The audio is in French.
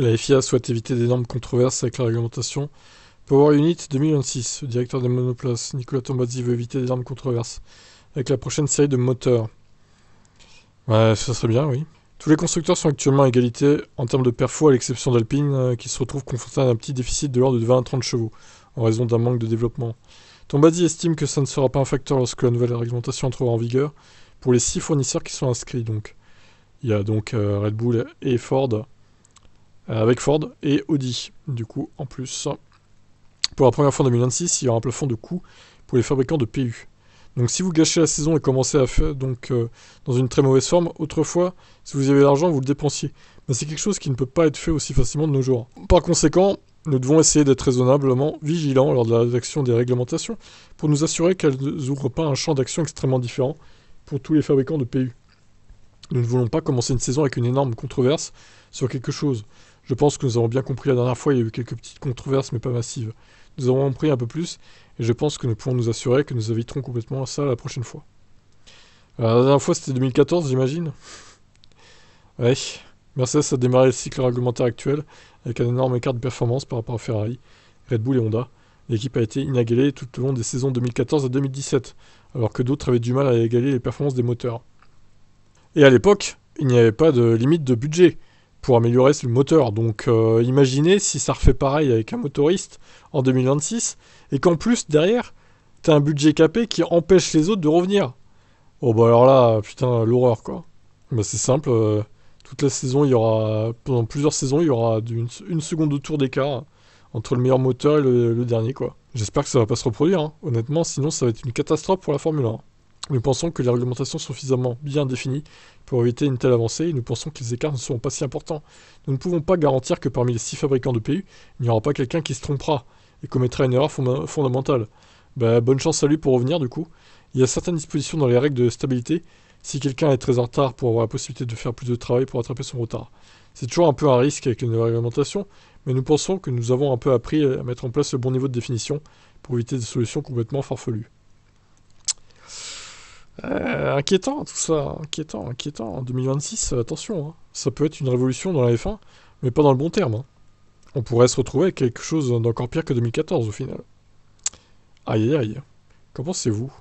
la FIA souhaite éviter d'énormes controverses avec la réglementation. Power Unit 2026, le directeur des monoplaces, Nicolas Tombazzi veut éviter d'énormes controverses avec la prochaine série de moteurs. Ouais, ça serait bien, oui. Tous les constructeurs sont actuellement à égalité en termes de perfo, à l'exception d'Alpine, euh, qui se retrouve confronté à un petit déficit de l'ordre de 20 à 30 chevaux, en raison d'un manque de développement. Tombazzi estime que ça ne sera pas un facteur lorsque la nouvelle réglementation entrera en vigueur, pour les six fournisseurs qui sont inscrits donc. Il y a donc euh, Red Bull et Ford, euh, avec Ford et Audi, du coup, en plus. Pour la première fois en 2026, il y aura un plafond de coûts pour les fabricants de PU. Donc si vous gâchez la saison et commencez à faire donc euh, dans une très mauvaise forme, autrefois, si vous avez l'argent, vous le dépensiez. Mais c'est quelque chose qui ne peut pas être fait aussi facilement de nos jours. Par conséquent, nous devons essayer d'être raisonnablement vigilants lors de l'action des réglementations pour nous assurer qu'elles n'ouvrent pas un champ d'action extrêmement différent pour tous les fabricants de PU. Nous ne voulons pas commencer une saison avec une énorme controverse sur quelque chose. Je pense que nous avons bien compris la dernière fois, il y a eu quelques petites controverses, mais pas massives. Nous avons compris un peu plus, et je pense que nous pouvons nous assurer que nous éviterons complètement ça la prochaine fois. Euh, la dernière fois, c'était 2014, j'imagine Ouais. Mercedes a démarré le cycle réglementaire actuel avec un énorme écart de performance par rapport à Ferrari, Red Bull et Honda. L'équipe a été inégalée tout au long des saisons 2014 à 2017, alors que d'autres avaient du mal à égaler les performances des moteurs. Et à l'époque, il n'y avait pas de limite de budget pour améliorer le moteur. Donc euh, imaginez si ça refait pareil avec un motoriste en 2026 et qu'en plus derrière, t'as un budget capé qui empêche les autres de revenir. Oh bah alors là, putain, l'horreur quoi. Bah c'est simple, euh, toute la saison, il y aura pendant plusieurs saisons, il y aura une, seconde de tour d'écart hein, entre le meilleur moteur et le, dernier quoi. J'espère que ça va pas se reproduire, hein. honnêtement, sinon ça va être une catastrophe pour la Formule 1. Nous pensons que les réglementations sont suffisamment bien définies pour éviter une telle avancée et nous pensons que les écarts ne seront pas si importants. Nous ne pouvons pas garantir que parmi les six fabricants de PU, il n'y aura pas quelqu'un qui se trompera et commettra une erreur fondamentale. Bah, bonne chance à lui pour revenir du coup. Il y a certaines dispositions dans les règles de stabilité si quelqu'un est très en retard pour avoir la possibilité de faire plus de travail pour attraper son retard. C'est toujours un peu un risque avec une réglementation, mais nous pensons que nous avons un peu appris à mettre en place le bon niveau de définition pour éviter des solutions complètement farfelues. Euh, inquiétant tout ça, inquiétant, inquiétant. En 2026, attention, hein. ça peut être une révolution dans la F1, mais pas dans le bon terme. Hein. On pourrait se retrouver avec quelque chose d'encore pire que 2014 au final. Aïe aïe aïe. Qu'en pensez-vous